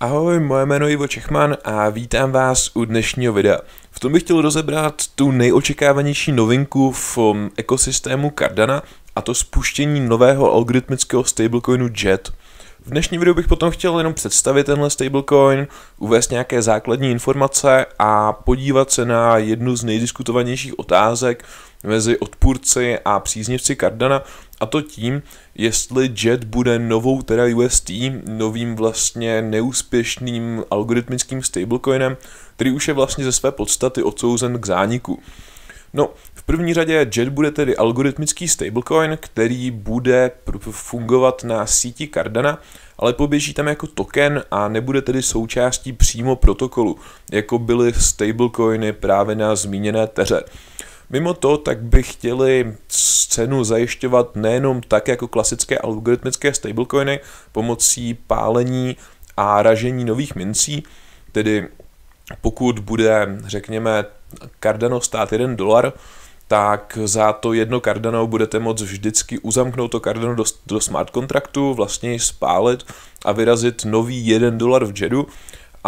Ahoj, moje jméno je Ivo Čechman a vítám vás u dnešního videa. V tom bych chtěl rozebrat tu nejočekávanější novinku v um, ekosystému Cardana a to spuštění nového algoritmického stablecoinu JET. V dnešním videu bych potom chtěl jenom představit tenhle stablecoin, uvést nějaké základní informace a podívat se na jednu z nejdiskutovanějších otázek, mezi odpůrci a příznivci Cardana a to tím, jestli JET bude novou teda UST, novým vlastně neúspěšným algoritmickým stablecoinem, který už je vlastně ze své podstaty odsouzen k zániku. No, v první řadě JET bude tedy algoritmický stablecoin, který bude fungovat na síti Cardana, ale poběží tam jako token a nebude tedy součástí přímo protokolu, jako byly stablecoiny právě na zmíněné teře. Mimo to, tak by chtěli scénu zajišťovat nejenom tak jako klasické algoritmické stablecoiny pomocí pálení a ražení nových mincí, tedy pokud bude, řekněme, Cardano stát 1 dolar, tak za to jedno Cardano budete moct vždycky uzamknout to Cardano do, do smart kontraktu, vlastně ji spálit a vyrazit nový 1 dolar v JEDu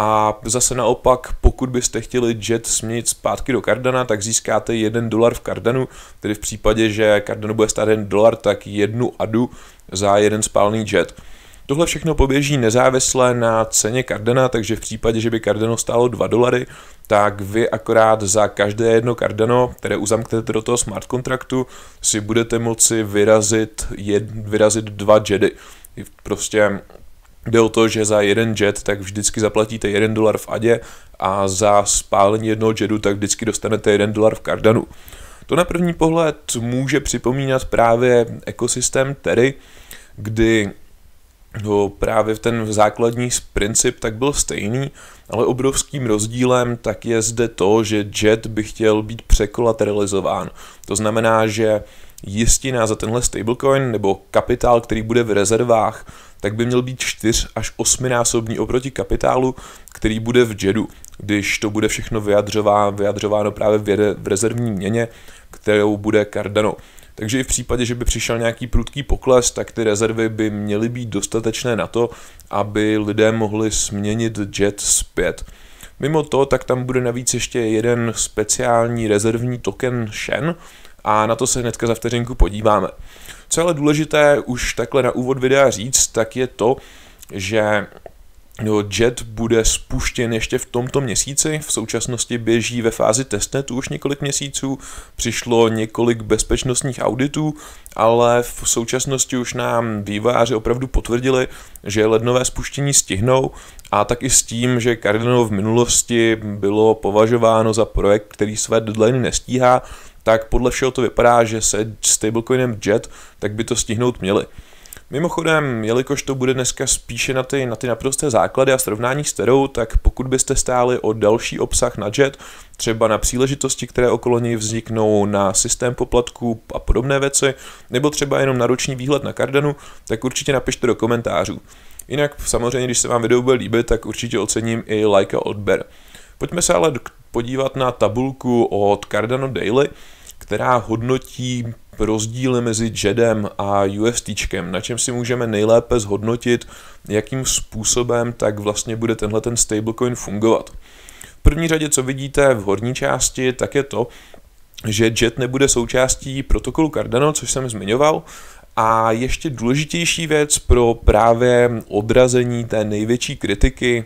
a zase naopak, pokud byste chtěli Jet směnit zpátky do Cardana, tak získáte 1 dolar v Cardanu, tedy v případě, že Cardano bude stát 1 dolar, tak jednu ADU za jeden spálný Jet. Tohle všechno poběží nezávisle na ceně Cardana, takže v případě, že by Cardano stálo 2 dolary, tak vy akorát za každé jedno Cardano, které uzamknete do toho smart kontraktu, si budete moci vyrazit, jed, vyrazit dva jedy. Prostě Jde o to, že za jeden jet tak vždycky zaplatíte 1 dolar v Adě a za spálení jednoho jetu tak vždycky dostanete 1 dolar v Cardanu. To na první pohled může připomínat právě ekosystém Terry, kdy no, právě ten základní princip tak byl stejný, ale obrovským rozdílem tak je zde to, že Jet by chtěl být překolateralizován. To znamená, že jistina za tenhle stablecoin nebo kapitál, který bude v rezervách, tak by měl být 4 až 8 násobní oproti kapitálu, který bude v JEDu, když to bude všechno vyjadřováno, vyjadřováno právě v, jede, v rezervní měně, kterou bude Cardano. Takže i v případě, že by přišel nějaký prudký pokles, tak ty rezervy by měly být dostatečné na to, aby lidé mohli směnit JET zpět. Mimo to, tak tam bude navíc ještě jeden speciální rezervní token Shen, a na to se hnedka za vteřinku podíváme. Co je ale důležité už takhle na úvod videa říct, tak je to, že No, Jet bude spuštěn ještě v tomto měsíci, v současnosti běží ve fázi testnetu už několik měsíců, přišlo několik bezpečnostních auditů, ale v současnosti už nám vývojáři opravdu potvrdili, že lednové spuštění stihnou a tak i s tím, že Cardano v minulosti bylo považováno za projekt, který své deadline nestíhá, tak podle všeho to vypadá, že se stablecoinem JET, tak by to stihnout měli. Mimochodem, jelikož to bude dneska spíše na ty, na ty naprosté základy a srovnání s terou, tak pokud byste stáli o další obsah na JET, třeba na příležitosti, které okolo něj vzniknou, na systém poplatků a podobné věci, nebo třeba jenom na roční výhled na Cardanu, tak určitě napište do komentářů. Jinak samozřejmě, když se vám video bude líbit, tak určitě ocením i like a odber. Pojďme se ale podívat na tabulku od Cardano Daily, která hodnotí rozdíly mezi JEDem a USTčkem, na čem si můžeme nejlépe zhodnotit, jakým způsobem tak vlastně bude tenhle ten stablecoin fungovat. V první řadě, co vidíte v horní části, tak je to, že JET nebude součástí protokolu Cardano, což jsem zmiňoval, a ještě důležitější věc pro právě odrazení té největší kritiky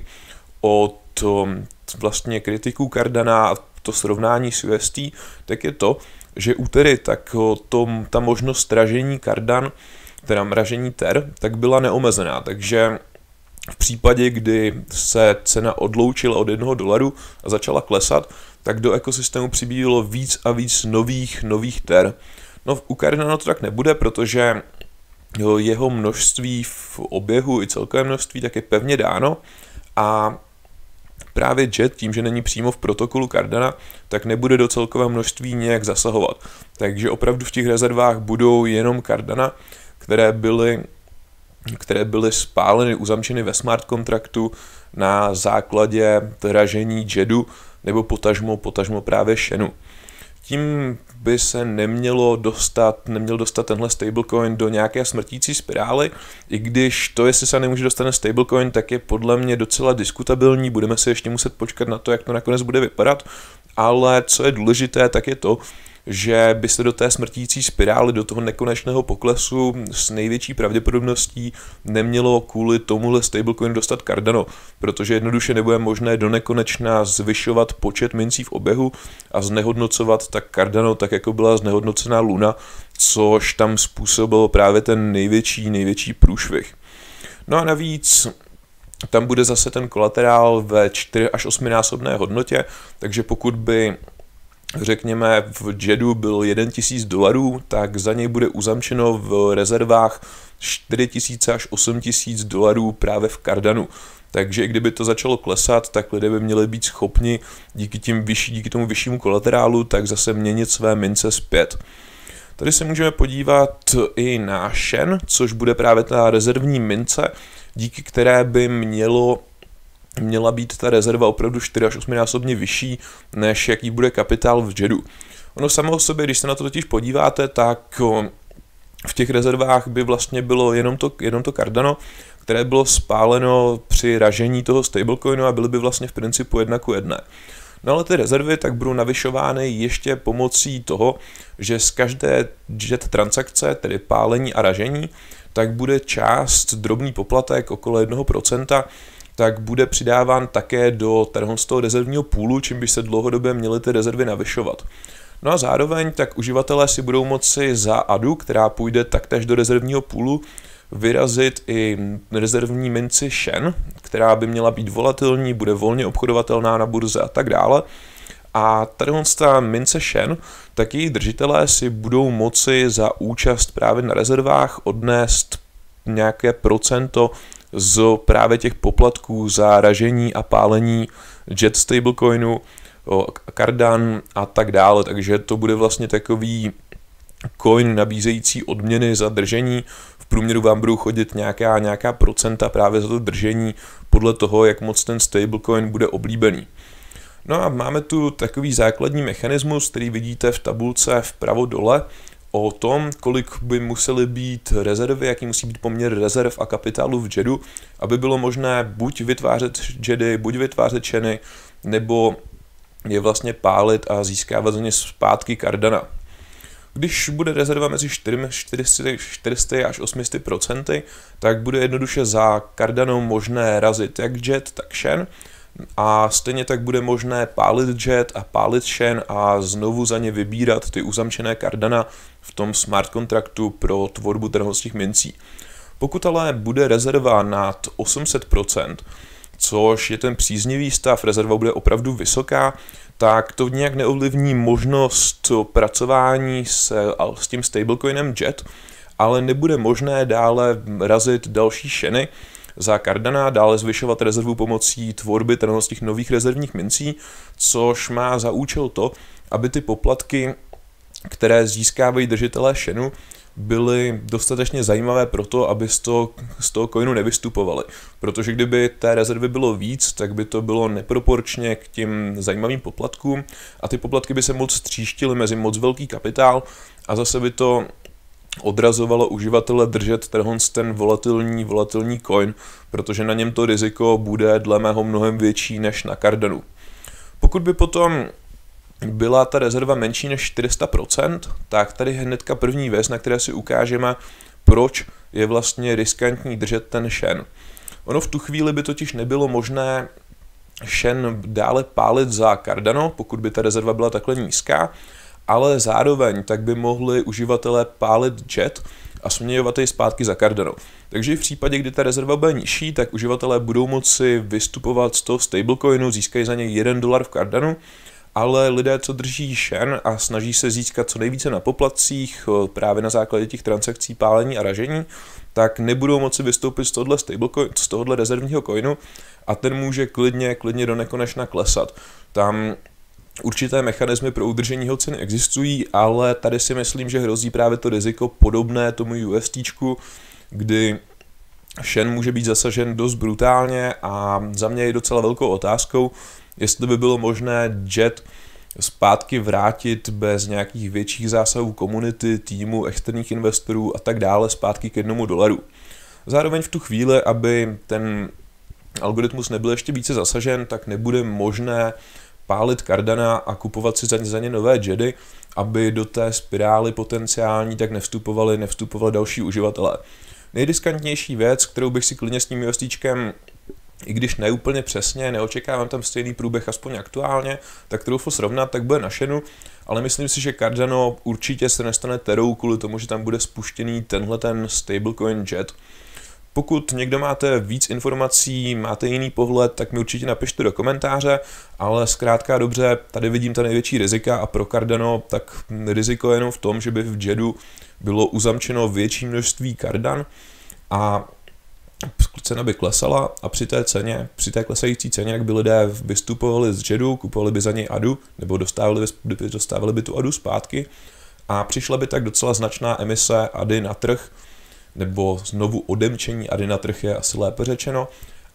od um, vlastně kritiků Cardana a to srovnání s UST, tak je to, že úterý tak to, ta možnost stražení Cardan, teda mražení TER, tak byla neomezená, takže v případě, kdy se cena odloučila od jednoho dolaru a začala klesat, tak do ekosystému přibývalo víc a víc nových, nových ter. No u Cardano to tak nebude, protože jeho množství v oběhu i celkové množství tak je pevně dáno a Právě Jet tím, že není přímo v protokolu Cardana, tak nebude do celkového množství nějak zasahovat. Takže opravdu v těch rezervách budou jenom Cardana, které byly které byly spáleny, uzamčeny ve smart kontraktu na základě tražení JEDu nebo potažmo, potažmo právě Shenu tím by se nemělo dostat, neměl dostat tenhle stablecoin do nějaké smrtící spirály, i když to, jestli se nemůže dostat stablecoin, tak je podle mě docela diskutabilní, budeme se ještě muset počkat na to, jak to nakonec bude vypadat, ale co je důležité, tak je to, že by se do té smrtící spirály, do toho nekonečného poklesu s největší pravděpodobností nemělo kvůli tomuhle stablecoin dostat Cardano, protože jednoduše nebude možné do nekonečna zvyšovat počet mincí v oběhu a znehodnocovat tak Cardano, tak jako byla znehodnocená Luna, což tam způsobilo právě ten největší, největší průšvih. No a navíc tam bude zase ten kolaterál ve 4 až 8 násobné hodnotě, takže pokud by řekněme v Jedu byl 1 000 dolarů, tak za něj bude uzamčeno v rezervách 4 000 až 8 000 dolarů právě v Cardanu. Takže kdyby to začalo klesat, tak lidé by měli být schopni díky, tím vyšší, díky tomu vyššímu kolaterálu tak zase měnit své mince zpět. Tady se můžeme podívat i na Shen, což bude právě ta rezervní mince, díky které by mělo měla být ta rezerva opravdu 4 až 8 násobně vyšší, než jaký bude kapitál v JEDu. Ono samo o sobě, když se na to totiž podíváte, tak v těch rezervách by vlastně bylo jenom to, jenom to Cardano, které bylo spáleno při ražení toho stablecoinu a byly by vlastně v principu jedna ku jedné. No ale ty rezervy tak budou navyšovány ještě pomocí toho, že z každé jet transakce, tedy pálení a ražení, tak bude část drobný poplatek okolo 1%, tak bude přidáván také do tenhle z toho rezervního půlu, čím by se dlouhodobě měly ty rezervy navyšovat. No a zároveň tak uživatelé si budou moci za ADU, která půjde taktéž do rezervního půlu, vyrazit i rezervní minci Shen, která by měla být volatilní, bude volně obchodovatelná na burze a tak dále. A tady ta mince Shen, tak její držitelé si budou moci za účast právě na rezervách odnést nějaké procento z právě těch poplatků za ražení a pálení Jet stablecoinu, Cardan a tak dále. Takže to bude vlastně takový coin nabízející odměny za držení. V průměru vám budou chodit nějaká, nějaká procenta právě za to držení podle toho, jak moc ten stablecoin bude oblíbený. No a máme tu takový základní mechanismus, který vidíte v tabulce vpravo dole, o tom, kolik by musely být rezervy, jaký musí být poměr rezerv a kapitálu v JEDu, aby bylo možné buď vytvářet JEDy, buď vytvářet čeny, nebo je vlastně pálit a získávat z ně zpátky Kardana. Když bude rezerva mezi 400, až 800 procenty, tak bude jednoduše za Kardanou možné razit jak Jet, tak Shen, a stejně tak bude možné pálit Jet a pálit Shen a znovu za ně vybírat ty uzamčené Cardana v tom smart kontraktu pro tvorbu trhovských mincí. Pokud ale bude rezerva nad 800%, což je ten příznivý stav, rezerva bude opravdu vysoká, tak to nějak neovlivní možnost pracování s, s tím stablecoinem JET, ale nebude možné dále razit další šeny, za kardana, dále zvyšovat rezervu pomocí tvorby těch nových rezervních mincí, což má za účel to, aby ty poplatky, které získávají držitelé šenu, byly dostatečně zajímavé pro to, aby z toho, z toho coinu nevystupovali. Protože kdyby té rezervy bylo víc, tak by to bylo neproporčně k těm zajímavým poplatkům a ty poplatky by se moc stříštily mezi moc velký kapitál a zase by to odrazovalo uživatele držet ten volatilní, volatilní coin, protože na něm to riziko bude dle mého mnohem větší než na Cardanu. Pokud by potom byla ta rezerva menší než 400%, tak tady hnedka první věc, na které si ukážeme, proč je vlastně riskantní držet ten Shen. Ono v tu chvíli by totiž nebylo možné Shen dále pálit za Cardano, pokud by ta rezerva byla takhle nízká, ale zároveň tak by mohli uživatelé pálit jet a směňovat jej zpátky za Cardano. Takže v případě, kdy ta rezerva bude nižší, tak uživatelé budou moci vystupovat z toho stablecoinu, získají za něj 1 dolar v Cardano, ale lidé, co drží šen a snaží se získat co nejvíce na poplacích eh, právě na základě těch transakcí pálení a ražení, tak nebudou moci vystoupit z tohohle, stablecoin, z tohohle rezervního coinu a ten může klidně, klidně do nekonečna klesat. Tam Určité mechanismy pro udržení jeho ceny existují, ale tady si myslím, že hrozí právě to riziko podobné tomu UST, kdy Shen může být zasažen dost brutálně a za mě je docela velkou otázkou, jestli by bylo možné Jet zpátky vrátit bez nějakých větších zásahů komunity, týmu, externích investorů a tak dále zpátky k jednomu dolaru. Zároveň v tu chvíli, aby ten algoritmus nebyl ještě více zasažen, tak nebude možné pálit Kardana a kupovat si za ně, za ně nové Jedi, aby do té spirály potenciální tak nevstupovali, nevstupovali další uživatelé. Nejdiskantnější věc, kterou bych si klidně s tím USDčkem i když neúplně přesně, neočekávám tam stejný průběh, aspoň aktuálně, tak troufo srovnat, tak bude našenu. ale myslím si, že Cardano určitě se nestane terou kvůli tomu, že tam bude spuštěný tenhle ten stablecoin jet, pokud někdo máte víc informací, máte jiný pohled, tak mi určitě napište do komentáře, ale zkrátka dobře, tady vidím ta největší rizika a pro Cardano tak riziko je jenom v tom, že by v JEDu bylo uzamčeno větší množství kardan a cena by klesala a při té ceně, při té klesající ceně, jak by lidé vystupovali z JEDu, kupovali by za něj ADU, nebo dostávali by, dostávali by tu ADU zpátky a přišla by tak docela značná emise ADY na trh, nebo znovu odemčení ady na trh je asi lépe řečeno,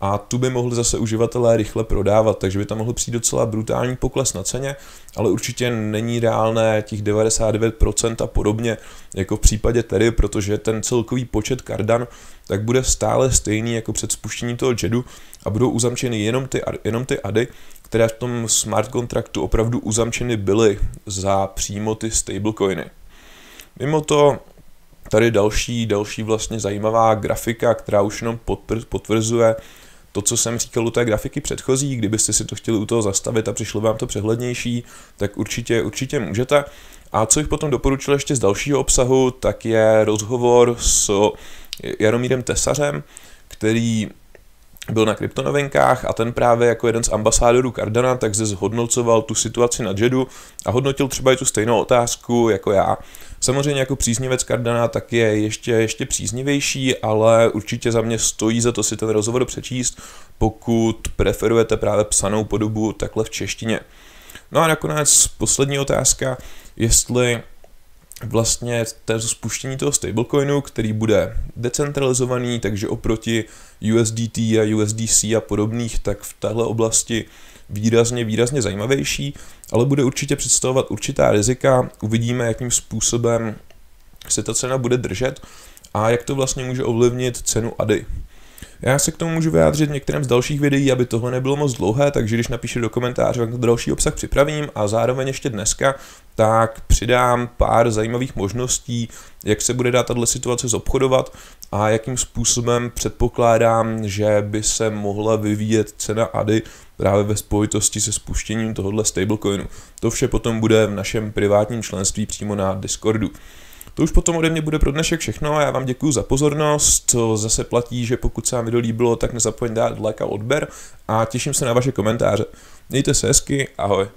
a tu by mohli zase uživatelé rychle prodávat, takže by tam mohl přijít docela brutální pokles na ceně, ale určitě není reálné těch 99% a podobně, jako v případě tedy, protože ten celkový počet kardan tak bude stále stejný jako před spuštěním toho JEDu a budou uzamčeny jenom ty, jenom ty ADY, které v tom smart kontraktu opravdu uzamčeny byly za přímo ty stablecoiny. Mimo to Tady další, další vlastně zajímavá grafika, která už jenom potvrzuje to, co jsem říkal u té grafiky předchozí, kdybyste si to chtěli u toho zastavit a přišlo vám to přehlednější, tak určitě, určitě můžete. A co bych potom doporučil ještě z dalšího obsahu, tak je rozhovor s Jaromírem Tesařem, který byl na kryptonovinkách a ten právě jako jeden z ambasádorů Cardana tak zde zhodnocoval tu situaci na JEDu a hodnotil třeba i tu stejnou otázku jako já. Samozřejmě jako příznivec Cardana tak je ještě, ještě příznivější, ale určitě za mě stojí za to si ten rozhovor přečíst, pokud preferujete právě psanou podobu takhle v češtině. No a nakonec poslední otázka, jestli vlastně to spuštění toho stablecoinu, který bude decentralizovaný, takže oproti USDT a USDC a podobných, tak v téhle oblasti výrazně, výrazně zajímavější, ale bude určitě představovat určitá rizika. Uvidíme, jakým způsobem se ta cena bude držet a jak to vlastně může ovlivnit cenu ADY. Já se k tomu můžu vyjádřit v některém z dalších videí, aby tohle nebylo moc dlouhé, takže když napíšete do komentáře, jak další obsah připravím a zároveň ještě dneska, tak přidám pár zajímavých možností, jak se bude dát tato situace zobchodovat a jakým způsobem předpokládám, že by se mohla vyvíjet cena ADY právě ve spojitosti se spuštěním tohohle stablecoinu. To vše potom bude v našem privátním členství přímo na Discordu. To už potom ode mě bude pro dnešek všechno a já vám děkuji za pozornost. To zase platí, že pokud se vám video líbilo, tak nezapomeňte dát like a odběr a těším se na vaše komentáře. Mějte se hezky, ahoj.